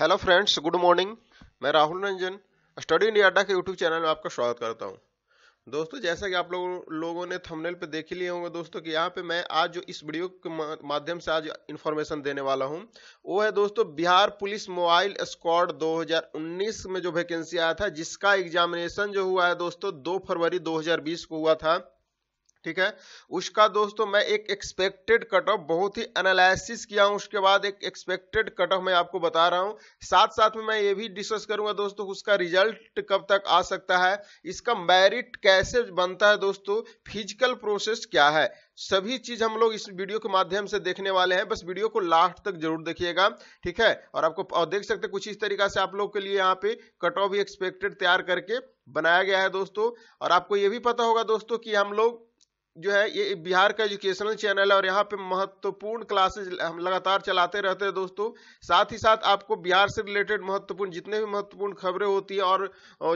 hello friends good morning मैं Rahul Ranjan study India अड्डा के यूट्यूब चैनल में आपका स्वागत करता हूँ दोस्तों जैसा कि आप लोग लोगों ने थंबनेल पे देख लिए होंगे दोस्तों कि यहाँ पे मैं आज जो इस वीडियो के माध्यम से आज इन्फॉर्मेशन देने वाला हूँ वो है दोस्तों बिहार पुलिस मोबाइल स्क्वाड 2019 में जो वैकेंसी आया था जिसका एग्जामिनेशन जो हुआ है दोस्तों दो फरवरी दो को हुआ था ठीक है उसका दोस्तों तो मैं एक एक्सपेक्टेड कट ऑफ बहुत ही एनालिसिस किया हूं उसके बाद एक एक्सपेक्टेड कट ऑफ मैं आपको बता रहा हूं साथ साथ में मैं ये भी डिस्कस करूंगा दोस्तों उसका रिजल्ट कब तक आ सकता है इसका मेरिट कैसे बनता है दोस्तों फिजिकल प्रोसेस क्या है सभी चीज हम लोग इस वीडियो के माध्यम से देखने वाले हैं बस वीडियो को लास्ट तक जरूर देखिएगा ठीक है और आपको और देख सकते कुछ इस तरीका से आप लोग के लिए यहाँ पे कट ऑफ एक्सपेक्टेड तैयार करके बनाया गया है दोस्तों और आपको ये भी पता होगा दोस्तों कि हम लोग जो है ये बिहार का एजुकेशनल चैनल है और यहाँ पे महत्वपूर्ण क्लासेस हम लगातार चलाते रहते हैं दोस्तों साथ ही साथ आपको बिहार से रिलेटेड महत्वपूर्ण जितने भी महत्वपूर्ण खबरें होती है और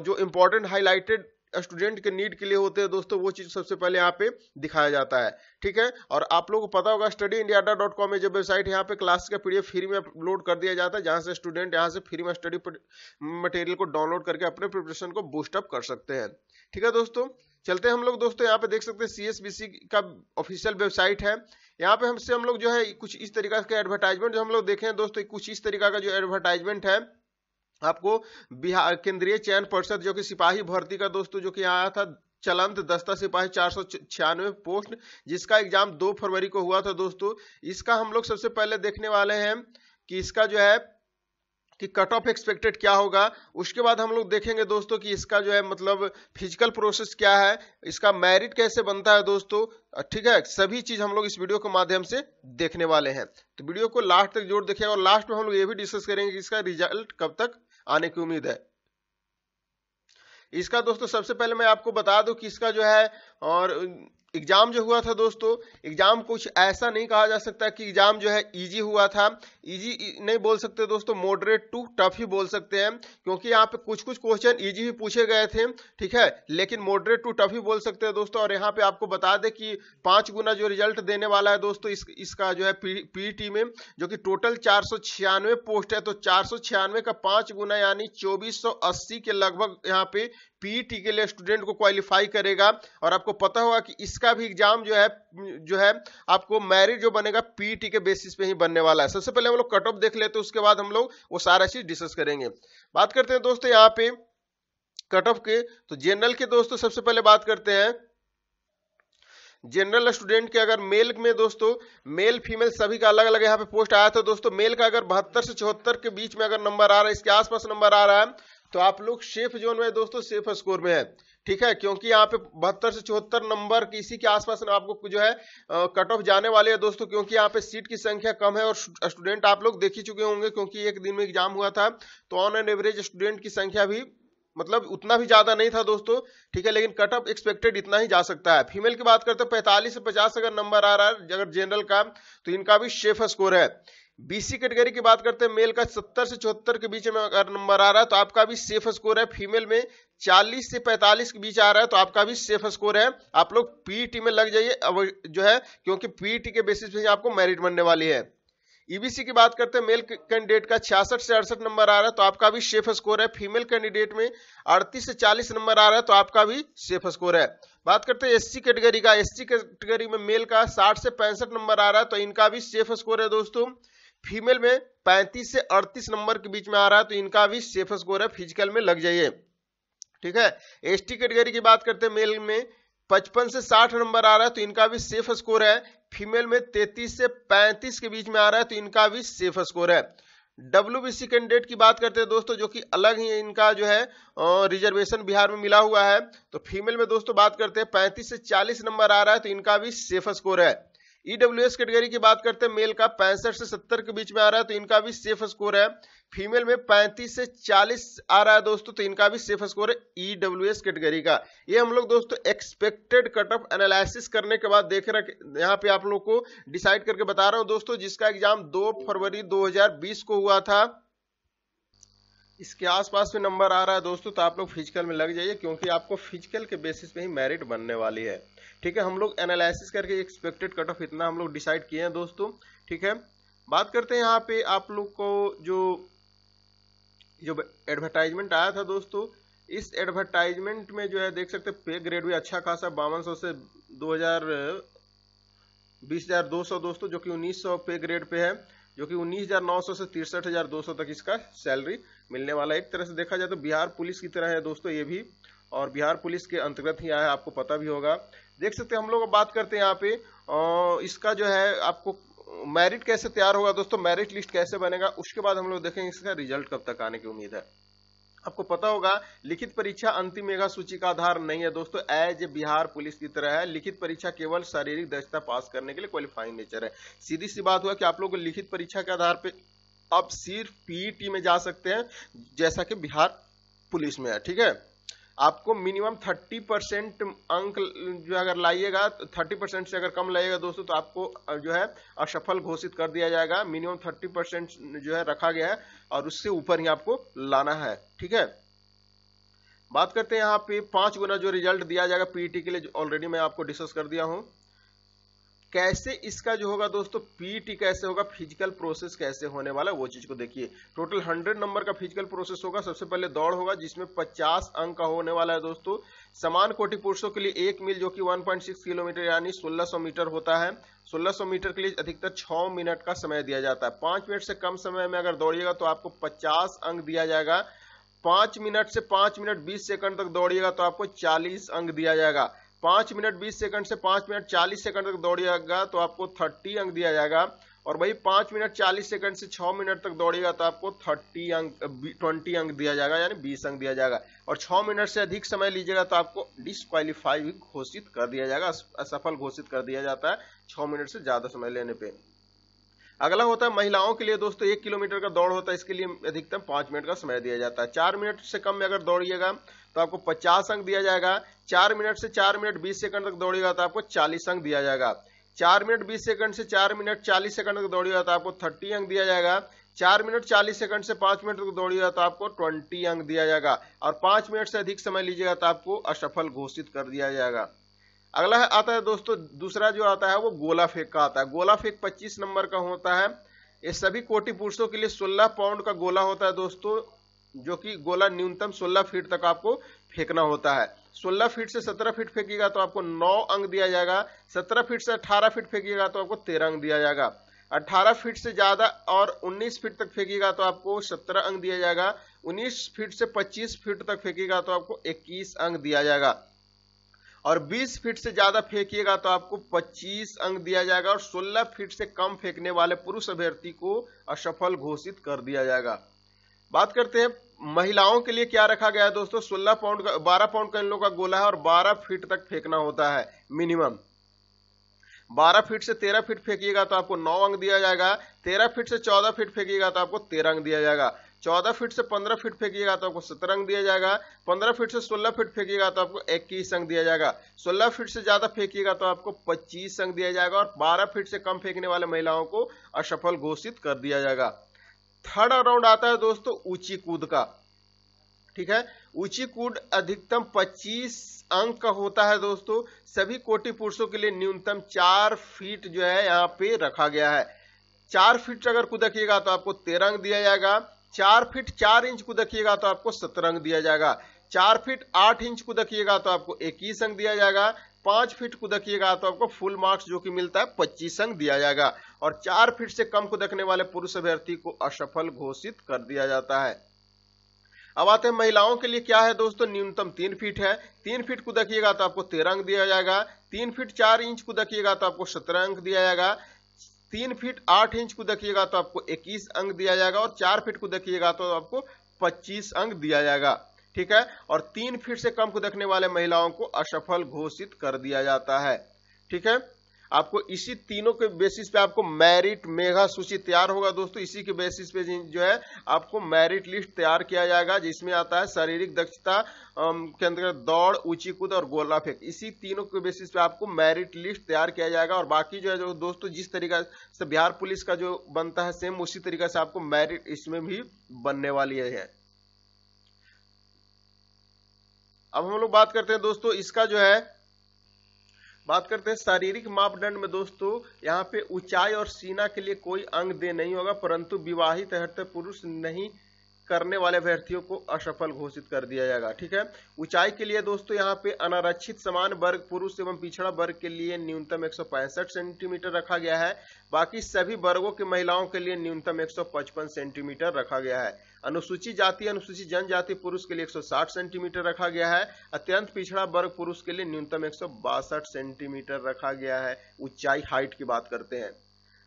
जो इम्पोर्टेंट हाईलाइटेड स्टूडेंट के नीड के लिए होते हैं दोस्तों वो चीज़ सबसे पहले यहाँ पे दिखाया जाता है ठीक है और आप लोगों को पता होगा स्टडी इंडिया डॉट कॉम जो वेबसाइट यहाँ पे क्लास का पीडीएफ फ्री में अपलोड कर दिया जाता है जहाँ से स्टूडेंट यहाँ से फ्री में स्टडी मटेरियल को डाउनलोड करके अपने प्रिपरेशन को बूस्टअप कर सकते हैं ठीक है दोस्तों चलते हम लोग दोस्तों यहाँ पे देख सकते हैं सी का ऑफिशियल वेबसाइट है यहाँ पे हमसे हम लोग जो है कुछ इस तरीका का एडवर्टाइजमेंट जो हम लोग देखे हैं दोस्तों कुछ इस तरीका का जो एडवर्टाइजमेंट है आपको बिहार केंद्रीय चयन परिषद जो कि सिपाही भर्ती का दोस्तों जो कि यहाँ आया था चलंत दस्ता सिपाही चार सौ छियानवे पोस्ट जिसका एग्जाम दो फरवरी को हुआ था दोस्तों इसका हम लोग सबसे पहले देखने वाले हैं कि इसका जो है कि कट ऑफ एक्सपेक्टेड क्या होगा उसके बाद हम लोग देखेंगे दोस्तों कि इसका जो है मतलब फिजिकल प्रोसेस क्या है इसका मैरिट कैसे बनता है दोस्तों ठीक है सभी चीज हम लोग इस वीडियो के माध्यम से देखने वाले हैं तो वीडियो को लास्ट तक जोर देखेंगे और लास्ट में हम लोग ये भी डिस्कस करेंगे कि इसका रिजल्ट कब तक आने की उम्मीद है इसका दोस्तों सबसे पहले मैं आपको बता दूं कि इसका जो है और एग्जाम जो हुआ था दोस्तों एग्जाम कुछ ऐसा नहीं कहा जा सकता कि एग्जाम जो है इजी हुआ था इजी नहीं बोल सकते दोस्तों मॉडरेट टू टफ ही बोल सकते हैं क्योंकि यहाँ पे कुछ कुछ क्वेश्चन इजी भी पूछे गए थे ठीक है लेकिन मॉडरेट टू टफ ही बोल सकते हैं दोस्तों और यहाँ पे आपको बता दें कि पांच गुना जो रिजल्ट देने वाला है दोस्तों इस, इसका जो है पीईटी में जो कि टोटल चार पोस्ट है तो चार का पांच गुना यानी चौबीस के लगभग यहाँ पे पीटी e के लिए स्टूडेंट को क्वालिफाई करेगा और आपको पता होगा कि इसका भी एग्जाम जो है जो है आपको मैरिट जो बनेगा पीटी e के बेसिस पे ही बनने वाला है सबसे पहले हम लोग कट ऑफ देख लेते हैं उसके बाद हम लोग वो सारा चीज डिस्कस करेंगे बात करते हैं दोस्तों यहाँ पे कट ऑफ के तो जनरल के दोस्तों सबसे पहले बात करते हैं जनरल स्टूडेंट के अगर मेल में दोस्तों मेल फीमेल सभी का अलग अलग यहाँ पे पोस्ट आया था दोस्तों मेल का अगर बहत्तर से चौहत्तर के बीच में अगर नंबर आ रहा है इसके आसपास नंबर आ रहा है तो आप लोग सेफ जोन में दोस्तों सेफ स्कोर में है ठीक है क्योंकि यहाँ पे बहत्तर से चौहत्तर नंबर इसी के आसपास आपको जो है कट ऑफ जाने वाले हैं दोस्तों क्योंकि यहाँ पे सीट की संख्या कम है और स्टूडेंट आप लोग देख ही चुके होंगे क्योंकि एक दिन में एग्जाम हुआ था तो ऑन एंड एवरेज स्टूडेंट की संख्या भी मतलब उतना भी ज्यादा नहीं था दोस्तों ठीक है लेकिन कट ऑफ एक्सपेक्टेड इतना ही जा सकता है फीमेल की बात करते हैं पैंतालीस से पचास अगर नंबर आ रहा है अगर जनरल का तो इनका भी सेफ स्कोर है बीसी कैटेगरी की बात करते हैं मेल का 70 से चौहत्तर के बीच में अगर नंबर आ रहा है तो आपका भी सेफ स्कोर है फीमेल में 40 से 45 के बीच आ रहा है तो आपका भी सेफ स्कोर है आप लोग पीईटी e में लग जाइए अब जो है क्योंकि पीटी e के बेसिस पे आपको मेरिट बनने वाली है ईबीसी e की बात करते हैं मेल कैंडिडेट का छियासठ से अड़सठ नंबर आ रहा है तो आपका भी सेफ स्कोर है फीमेल कैंडिडेट में अड़तीस से चालीस नंबर आ रहा है तो आपका भी सेफ स्कोर है बात करते हैं एससी कैटेगरी का एससी कैटेगरी में मेल का साठ से पैंसठ नंबर आ रहा है तो इनका भी सेफ स्कोर है दोस्तों फीमेल में 35 से 38 नंबर के बीच में आ रहा है तो इनका भी सेफ स्कोर है फिजिकल में लग जाइए ठीक है एसटी कैटेगरी की बात करते हैं मेल में पचपन से साठ नंबर आ रहा है तो इनका भी सेफ स्कोर है फीमेल में तैतीस से पैंतीस के बीच में आ रहा है तो इनका भी सेफ स्कोर है डब्ल्यू कैंडिडेट की बात करते हैं दोस्तों जो कि अलग ही इनका जो है रिजर्वेशन बिहार में मिला हुआ है तो फीमेल में दोस्तों बात करते हैं पैंतीस से चालीस नंबर आ रहा है तो इनका भी सेफ स्कोर है ईडब्ल्यू e एस कैटेगरी की बात करते हैं मेल का पैंसठ से सत्तर के बीच में आ रहा है तो इनका भी सेफ स्कोर है फीमेल में पैंतीस से चालीस आ रहा है दोस्तों तो इनका भी सेफ स्कोर है ईडब्ल्यू e एस कैटेगरी का ये हम लोग दोस्तों एक्सपेक्टेड कट ऑफ एनालिसिस करने के बाद देख रहे यहाँ पे आप लोग को डिसाइड करके बता रहा हूँ दोस्तों जिसका एग्जाम दो फरवरी दो को हुआ था इसके आसपास में नंबर आ रहा है दोस्तों तो आप लोग फिजिकल में लग जाइए क्योंकि आपको फिजिकल के बेसिस पे ही मेरिट बनने वाली है ठीक है हम लोग एनालिसिस करके एक्सपेक्टेड कट ऑफ इतना हम लोग डिसाइड किए हैं दोस्तों ठीक है बात करते हैं यहाँ पे आप लोग को जो जो एडवर्टाइजमेंट आया था दोस्तों इस एडवर्टाइजमेंट में जो है देख सकते पे ग्रेड भी अच्छा खासा बावन सौ से दो हजार बीस हजार दो सौ दोस्तों जो कि उन्नीस सौ पे ग्रेड पे है जो कि 19,900 से तिरसठ तक इसका सैलरी मिलने वाला है एक तरह से देखा जाए तो बिहार पुलिस की तरह है दोस्तों ये भी और बिहार पुलिस के अंतर्गत ही आया आपको पता भी होगा देख सकते हैं हम लोग बात करते हैं यहाँ पे और इसका जो है आपको मेरिट कैसे तैयार होगा दोस्तों मेरिट लिस्ट कैसे बनेगा उसके बाद हम लोग देखेंगे इसका रिजल्ट कब तक आने की उम्मीद है आपको पता होगा लिखित परीक्षा अंतिम मेघा सूची का आधार नहीं है दोस्तों एज बिहार पुलिस की तरह है लिखित परीक्षा केवल शारीरिक दक्षता पास करने के लिए क्वालिफाइंग नेचर है सीधी सी बात हुआ कि आप लोग लिखित परीक्षा के आधार पर आप सिर्फ पीईटी e में जा सकते हैं जैसा कि बिहार पुलिस में है ठीक है आपको मिनिमम थर्टी परसेंट अंक जो अगर लाइएगा तो थर्टी परसेंट से अगर कम लाइएगा दोस्तों तो आपको जो है असफल घोषित कर दिया जाएगा मिनिमम थर्टी परसेंट जो है रखा गया है और उससे ऊपर ही आपको लाना है ठीक है बात करते हैं यहाँ पे पांच गुना जो रिजल्ट दिया जाएगा पीईटी के लिए ऑलरेडी मैं आपको डिस्कस कर दिया हूँ कैसे इसका जो होगा दोस्तों पीटी कैसे होगा फिजिकल प्रोसेस कैसे होने वाला वो चीज को देखिए टोटल हंड्रेड नंबर का फिजिकल प्रोसेस होगा सबसे पहले दौड़ होगा जिसमें पचास अंक का होने वाला है दोस्तों समान कोटि पुरुषों के लिए एक मील जो कि 1.6 किलोमीटर यानी 1600 मीटर होता है 1600 मीटर के लिए अधिकतर 6 मिनट का समय दिया जाता है पांच मिनट से कम समय में अगर दौड़िएगा तो आपको पचास अंक दिया जाएगा पांच मिनट से पांच मिनट बीस सेकंड तक दौड़िएगा तो आपको चालीस अंक दिया जाएगा पाँच मिनट बीस सेकंड से पाँच मिनट चालीस सेकंड तक दौड़िएगा तो आपको थर्टी अंक दिया जाएगा और वही पाँच मिनट चालीस सेकंड से छः मिनट तक दौड़िएगा तो आपको थर्टी अंक ट्वेंटी अंक दिया जाएगा यानी बीस अंक दिया जाएगा और छः मिनट से अधिक समय लीजिएगा तो आपको डिसक्वालीफाई घोषित कर दिया जाएगा असफल घोषित कर दिया जाता है छः मिनट से ज़्यादा समय लेने पर अगला होता है महिलाओं के लिए दोस्तों एक किलोमीटर का दौड़ होता है इसके लिए अधिकतम पांच मिनट का समय दिया जाता है चार मिनट से कम में अगर दौड़िएगा तो आपको पचास अंक दिया जाएगा चार मिनट से चार मिनट बीस सेकंड तक दौड़िएगा तो आपको चालीस अंक दिया जाएगा चार मिनट बीस सेकंड से चार मिनट चालीस सेकंड तक दौड़िएगा तो आपको थर्टी अंक दिया जाएगा चार मिनट चालीस सेकंड से पांच मिनट तक दौड़िएगा तो आपको ट्वेंटी अंक दिया जाएगा और पांच मिनट से अधिक समय लीजिएगा तो आपको असफल घोषित कर दिया जाएगा अगला है आता है दोस्तों दूसरा जो आता है वो गोला फेंक का आता है गोला फेंक पच्चीस नंबर का होता है ये सभी कोटि पुरुषों के लिए सोलह पाउंड का गोला होता है दोस्तों जो कि गोला न्यूनतम सोलह फीट तक आपको फेंकना होता है सोलह फीट से सत्रह फीट फेंकेगा तो आपको नौ अंक दिया जाएगा सत्रह फीट से अठारह फीट फेंकेगा तो आपको तेरह अंक दिया जाएगा अट्ठारह फीट से ज्यादा और उन्नीस फीट तक फेंकेगा तो आपको सत्रह अंक दिया जाएगा उन्नीस फीट से पच्चीस फीट तक फेंकेगा तो आपको इक्कीस अंक दिया जाएगा और 20 फीट से ज्यादा फेंकिएगा तो आपको 25 अंक दिया जाएगा और 16 फीट से कम फेंकने वाले पुरुष अभ्यर्थी को असफल घोषित कर दिया जाएगा बात करते हैं महिलाओं के लिए क्या रखा गया है दोस्तों 16 पाउंड का 12 पाउंड का इन लोगों का गोला है और 12 फीट तक फेंकना होता है मिनिमम 12 फीट से 13 फीट फेंकिएगा तो आपको 9 अंक दिया जाएगा 13 फीट से 14 फीट फेंकिएगा तो आपको 13 अंक दिया जाएगा चौदह फीट से पंद्रह फीट फेंकिएगा तो आपको सत्रह अंक दिया जाएगा पंद्रह फीट से सोलह फीट फेंकिएगा तो आपको इक्कीस अंक दिया जाएगा सोलह फीट से ज्यादा फेंकिएगा तो आपको पच्चीस अंक दिया जाएगा और बारह फीट से कम फेंकने वाले महिलाओं को असफल घोषित कर दिया जाएगा थर्ड राउंड आता है दोस्तों ऊंची कूद का ठीक है ऊंची कूद अधिकतम पच्चीस अंक का होता है दोस्तों सभी कोटि पुरुषों के लिए न्यूनतम चार फीट जो है यहाँ पे रखा गया है चार फीट अगर कूदकिएगा तो आपको तेरह अंक दिया जाएगा चार फीट चार इंच को देखिएगा तो आपको सत्रह अंक दिया जाएगा चार फीट आठ इंच को देखिएगा तो आपको इक्कीस अंक दिया जाएगा पांच फीट को देखिएगा तो आपको फुल मार्क्स जो कि मिलता है पच्चीस अंक दिया जाएगा और चार फीट से कम को देखने वाले पुरुष अभ्यर्थी को असफल घोषित कर दिया जाता है अब आते हैं महिलाओं के लिए क्या है दोस्तों न्यूनतम तीन फीट है तीन फीट को देखिएगा तो आपको तेरह अंक दिया जाएगा तीन फीट चार इंच को देखिएगा तो आपको सत्रह अंक दिया जाएगा तीन फीट आठ इंच को देखिएगा तो आपको इक्कीस अंक दिया जाएगा और चार फीट को देखिएगा तो आपको पच्चीस अंक दिया जाएगा ठीक है और तीन फीट से कम को देखने वाले महिलाओं को असफल घोषित कर दिया जाता है ठीक है आपको इसी तीनों के बेसिस पे आपको मैरिट मेघा सूची तैयार होगा दोस्तों इसी के बेसिस पे जो है आपको मैरिट लिस्ट तैयार किया जाएगा जिसमें आता है शारीरिक दक्षता के अंतर्गत दौड़ ऊंची कूद और गोला फेंक इसी तीनों के बेसिस पे आपको मेरिट लिस्ट तैयार किया जाएगा और बाकी जो है जो दोस्तों जिस तरीका से बिहार पुलिस का जो बनता है सेम उसी तरीका से आपको मैरिट इसमें भी बनने वाली है अब हम लोग बात करते हैं दोस्तों इसका जो है बात करते हैं शारीरिक मापदंड में दोस्तों यहाँ पे ऊंचाई और सीना के लिए कोई अंग दे नहीं होगा परंतु विवाहित हृत पुरुष नहीं करने वाले अभ्यर्थियों को असफल घोषित कर दिया जाएगा ठीक है ऊंचाई के लिए दोस्तों यहाँ पे अनारक्षित समान वर्ग पुरुष एवं पिछड़ा वर्ग के लिए न्यूनतम एक सेंटीमीटर रखा गया है बाकी सभी वर्गों के महिलाओं के लिए न्यूनतम एक सेंटीमीटर रखा गया है अनुसूचित जाति अनुसूचित जनजाति पुरुष के लिए 160 सेंटीमीटर रखा गया है अत्यंत पिछड़ा वर्ग पुरुष के लिए न्यूनतम एक सेंटीमीटर रखा गया है ऊंचाई हाइट की बात करते हैं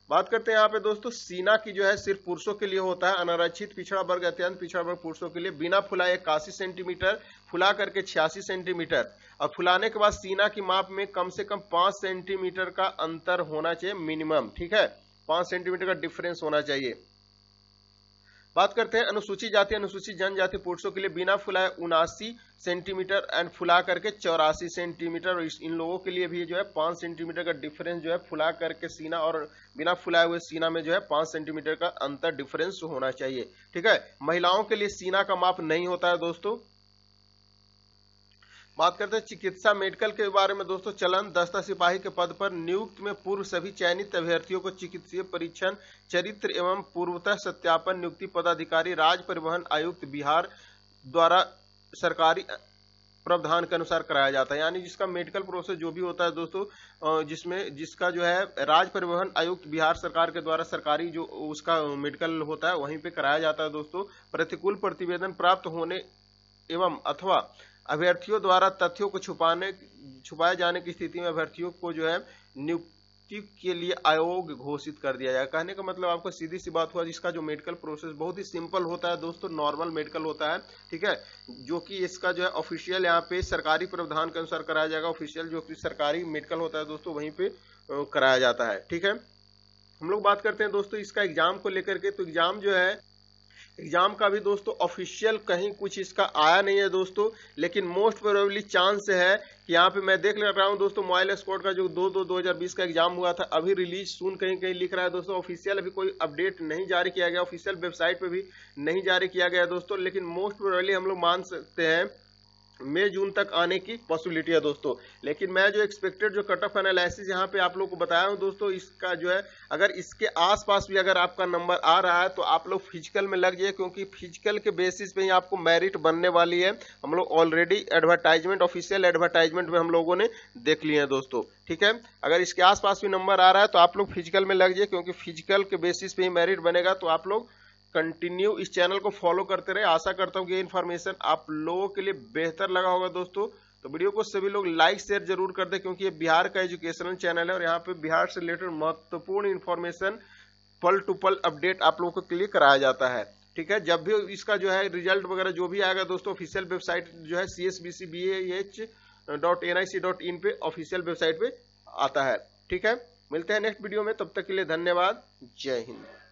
बात करते हैं यहाँ पे दोस्तों सीना की जो है सिर्फ पुरुषों के लिए होता है अनारक्षित पिछड़ा वर्ग अत्यंत पिछड़ा वर्ग पुरुषों के लिए बिना फुलाए इक्यासी सेंटीमीटर फुला करके छियासी सेंटीमीटर और फुलाने के बाद सीना की माप में कम से कम पांच सेंटीमीटर का अंतर होना चाहिए मिनिमम ठीक है पांच सेंटीमीटर का डिफरेंस होना चाहिए बात करते हैं अनुसूचित जाति अनुसूचित जनजाति पुरुषों के लिए बिना फुलाए उनासी सेंटीमीटर एंड फुला करके चौरासी सेंटीमीटर और इन लोगों के लिए भी जो है पाँच सेंटीमीटर का डिफरेंस जो है फुला करके सीना और बिना फुलाए हुए सीना में जो है पाँच सेंटीमीटर का अंतर डिफरेंस होना चाहिए ठीक है महिलाओं के लिए सीना का माप नहीं होता है दोस्तों बात करते हैं चिकित्सा मेडिकल के बारे में दोस्तों चलन दस्ता सिपाही के पद पर नियुक्त में पूर्व सभी चयनित अभ्यर्थियों को चिकित्सीय परीक्षण चरित्र एवं पूर्वतः सत्यापन नियुक्ति पदाधिकारी राज्य परिवहन आयुक्त बिहार द्वारा सरकारी प्रावधान के अनुसार कराया जाता है यानी जिसका मेडिकल प्रोसेस जो भी होता है दोस्तों जिसमें जिसका जो है राज्य परिवहन आयुक्त बिहार सरकार के द्वारा सरकारी जो उसका मेडिकल होता है वहीं पे कराया जाता है दोस्तों प्रतिकूल प्रतिवेदन प्राप्त होने एवं अथवा अभ्यर्थियों द्वारा तथ्यों को छुपाने छुपाए जाने की स्थिति में अभ्यर्थियों को जो है नियुक्ति के लिए आयोग घोषित कर दिया जाए कहने का मतलब आपको सीधी सी बात हुआ जिसका जो मेडिकल प्रोसेस बहुत ही सिंपल होता है दोस्तों नॉर्मल मेडिकल होता है ठीक है जो कि इसका जो है ऑफिशियल यहाँ पे सरकारी प्रावधान के अनुसार कराया जाएगा ऑफिशियल जो कि सरकारी मेडिकल होता है दोस्तों वहीं पे कराया जाता है ठीक है हम लोग बात करते हैं दोस्तों इसका एग्जाम को लेकर के तो एग्जाम जो है एग्जाम का भी दोस्तों ऑफिशियल कहीं कुछ इसका आया नहीं है दोस्तों लेकिन मोस्ट प्रोबेबली चांस है कि यहाँ पे मैं देख ले रहा हूँ दोस्तों मोबाइल स्कॉट का जो दो दो दो हजार बीस का एग्जाम हुआ था अभी रिलीज सुन कहीं कहीं लिख रहा है दोस्तों ऑफिशियल अभी कोई अपडेट नहीं जारी किया गया ऑफिशियल वेबसाइट पर भी नहीं जारी किया गया दोस्तों लेकिन मोस्ट प्रोबेबली हम लोग मान सकते हैं मई जून तक आने की पॉसिबिलिटी है दोस्तों लेकिन मैं जो एक्सपेक्टेड जो कट ऑफ एनालिसिस यहाँ पे आप लोग को बताया हूँ दोस्तों इसका जो है अगर इसके आसपास भी अगर आपका नंबर आ रहा है तो आप लोग फिजिकल में लग जाइए क्योंकि फिजिकल के बेसिस पे ही आपको मेरिट बनने वाली है हम लोग ऑलरेडी एडवर्टाइजमेंट ऑफिशियल एडवर्टाइजमेंट में हम लोगों ने देख लिए हैं दोस्तों ठीक है अगर इसके आस भी नंबर आ रहा है तो आप लोग फिजिकल में लग जाइए क्योंकि फिजिकल के बेसिस पे ही मेरिट बनेगा तो आप लोग कंटिन्यू इस चैनल को फॉलो करते रहे आशा करता हूँ कि इन्फॉर्मेशन आप लोगों के लिए बेहतर लगा होगा दोस्तों तो वीडियो को सभी लोग लाइक शेयर जरूर कर दे क्योंकि ये बिहार का एजुकेशनल चैनल है और यहाँ पे बिहार से रिलेटेड महत्वपूर्ण इन्फॉर्मेशन पल टू पल अपडेट आप लोगों को लिए कराया जाता है ठीक है जब भी इसका जो है रिजल्ट वगैरह जो भी आएगा दोस्तों ऑफिशियल वेबसाइट जो है C S B C B H dot N I C dot in पे ऑफिशियल वेबसाइट पे आता है ठीक है मिलते हैं नेक्स्ट वीडियो में तब तक के लिए धन्यवाद जय हिंद